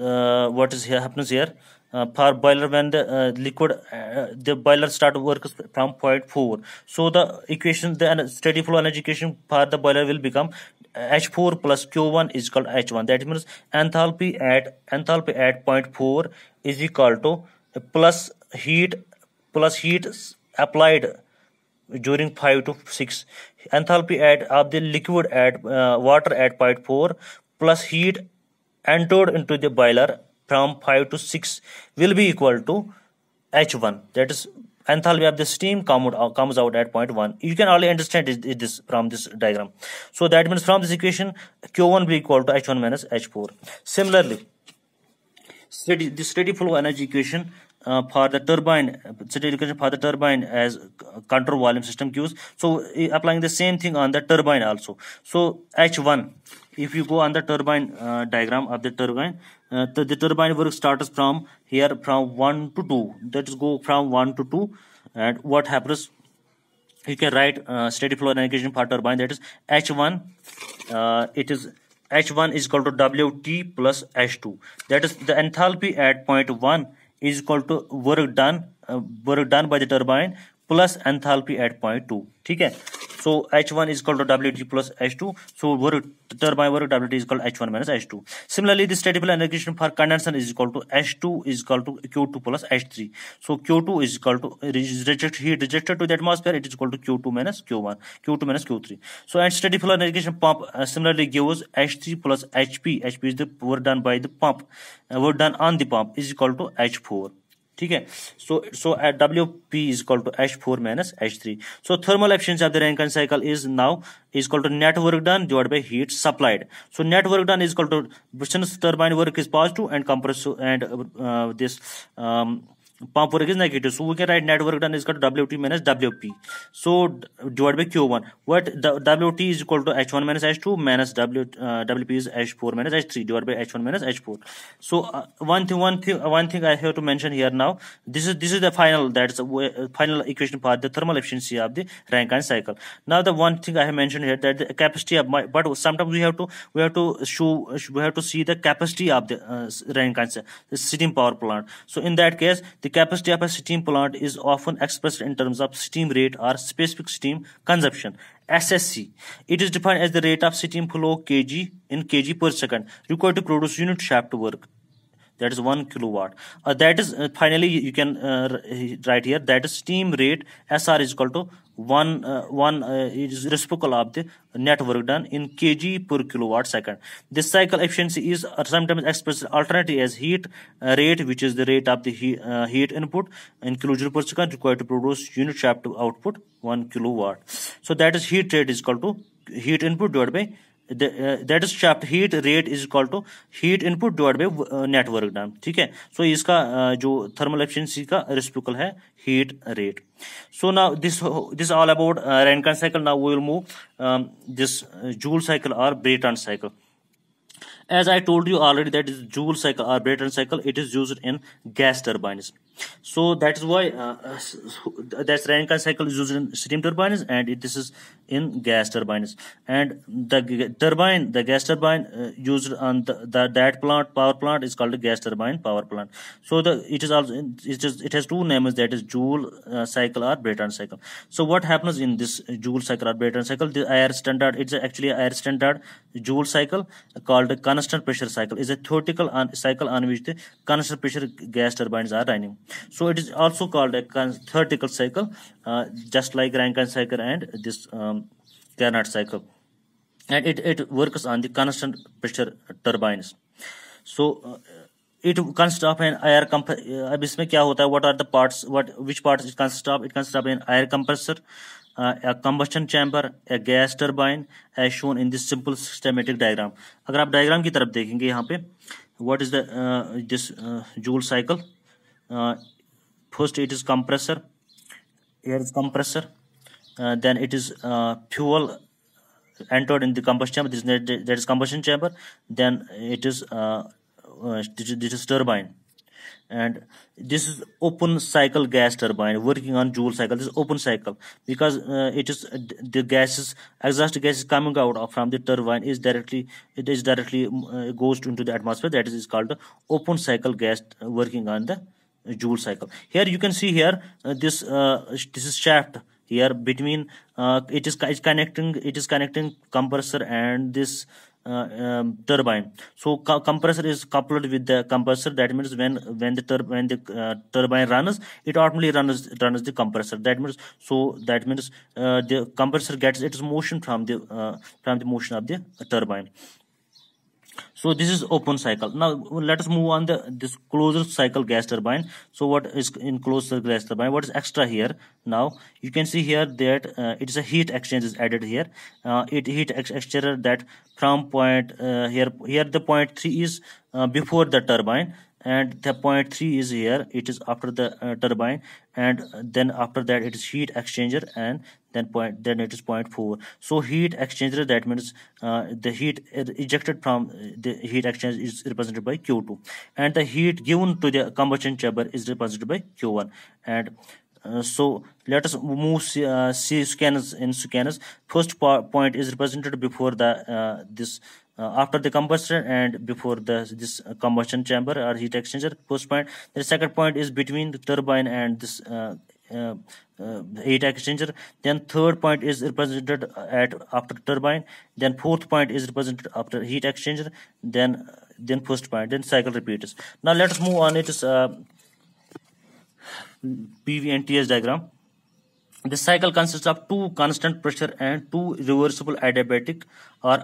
uh, what is here happens here uh, for boiler when the uh, liquid uh, the boiler start works from point 4 so the equation the steady flow energy equation for the boiler will become h4 uh, plus q1 is called h1 that means enthalpy at enthalpy at point 4 is equal to uh, plus heat plus heat applied during 5 to 6 enthalpy at of the liquid at water at point 4 plus heat entered into the boiler from 5 to 6 will be equal to H1 that is enthalpy of the steam uh, comes out at point 1 you can already understand this from this diagram so that means from this equation Q1 will be equal to H1 minus H4 similarly steady, the steady flow energy equation uh, for the turbine steady equation for the turbine as control volume system Qs so applying the same thing on the turbine also so H1 if you go on the turbine uh, diagram of the turbine uh, the, the, turbine work starts from here from 1 to 2 that is go from 1 to 2 and what happens you can write uh, steady flow equation for turbine that is h1 uh, it is h1 is equal to wt plus h2 that is the enthalpy at point 1 is equal to work done uh, work done by the turbine plus enthalpy at point two ठीक है so H one is called W T plus H two so work turbine work W T is called H one minus H two similarly the statical energation for condensation is equal to H two is equal to Q two plus H three so Q two is equal to reject he rejected to the atmosphere it is equal to Q two minus Q one Q two minus Q three so and pump similarly pump H three plus H P H P is the work done by the pump work done on the pump is equal to H four ठीक है so so W P is equal to H four minus H three so thermal efficiency of the Rankine cycle is now is equal to net work done divide by heat supplied so net work done is equal to since turbine work is positive and compress and this work is negative. So we can write net work done is equal to WT minus WP. So divided by Q1. What the WT is equal to H1 minus H2 minus W, uh, WP is H4 minus H3 divided by H1 minus H4. So uh, one thing, one thing, one thing I have to mention here now. This is this is the final that's uh, final equation for the thermal efficiency of the Rankine cycle. Now the one thing I have mentioned here that the capacity of my but sometimes we have to we have to show we have to see the capacity of the uh, Rankine the steam power plant. So in that case the capacity of a steam plant is often expressed in terms of steam rate or specific steam consumption SSC. It is defined as the rate of steam flow kg in kg per second required to produce unit shaft work that is 1 kilowatt uh, that is uh, finally you can uh, write here that is steam rate sr is equal to 1 uh, 1 uh, is reciprocal of the net work done in kg per kilowatt second this cycle efficiency is uh, sometimes expressed alternatively as heat rate which is the rate of the he heat input in kilojoule per second required to produce unit shaft output 1 kilowatt so that is heat rate is equal to heat input divided by that is shaft heat rate is equal to heat input divide by net work done ठीक है so so, इसका uh, जो thermal efficiency का reciprocal है heat rate so ना this this all about Rankine cycle now we will move this Joule cycle और Brayton cycle as I told you already that is Joule cycle और Brayton cycle it is use in gas turbine so that's why uh, uh that's Rankine cycle is used in steam turbines and it, this is in gas turbines and the turbine the gas turbine uh, used on the, the, that plant power plant is called gas turbine power plant so the it is also it is it has two names that is joule uh, cycle or Brayton cycle so what happens in this joule cycle or Brayton cycle the air standard it's actually air standard joule cycle called constant pressure cycle is a theoretical cycle on which the constant pressure gas turbines are running so it is also called a theoretical cycle uh, just like rankine cycle and this um, carnot cycle and it, it works on the constant pressure turbines so uh, it consist of an air compressor अब इसमें क्या होता है what are the parts what which parts it consist of it consist of an air compressor uh, a combustion chamber a gas turbine as shown in this simple schematic diagram agar aap diagram ki taraf dekhenge yahan pe what is the uh, this uh, Joule cycle uh, first it is compressor here is compressor uh, then it is uh, fuel entered in the combustion chamber this is, that is combustion chamber then it uh, uh, is this is turbine and this is open cycle gas turbine working on joule cycle this is open cycle because uh, it is uh, the gases exhaust gas is coming out from the turbine is directly it is directly uh, goes into the atmosphere that is, is called open cycle gas working on the joule cycle here you can see here uh, this uh, this is shaft here between uh, it is connecting it is connecting compressor and this uh, um, turbine. So co compressor is coupled with the compressor. That means when when the tur when the uh, turbine runs, it automatically runs runs the compressor. That means so that means uh, the compressor gets its motion from the uh, from the motion of the turbine so this is open cycle now let us move on the this closed cycle gas turbine so what is in closed cycle gas turbine what is extra here now you can see here that uh, it is a heat exchange is added here uh, it heat exchanger that from point uh, here here the point 3 is uh, before the turbine and the point 3 is here it is after the uh, turbine and then after that it is heat exchanger and then point then it is point 4 so heat exchanger that means uh, the heat ejected from uh, the heat exchanger is represented by q2 and the heat given to the combustion chamber is represented by q1 and uh, so let us move uh, see, scanners in scanners first point is represented before the uh, this uh, after the combustion and before the this uh, combustion chamber or heat exchanger post point the second point is between the turbine and this uh, uh, uh heat exchanger then third point is represented uh, at after turbine then fourth point is represented after heat exchanger then then post point then cycle repeats now let us move on it is pv and ts diagram the cycle consists of two constant pressure and two reversible adiabatic or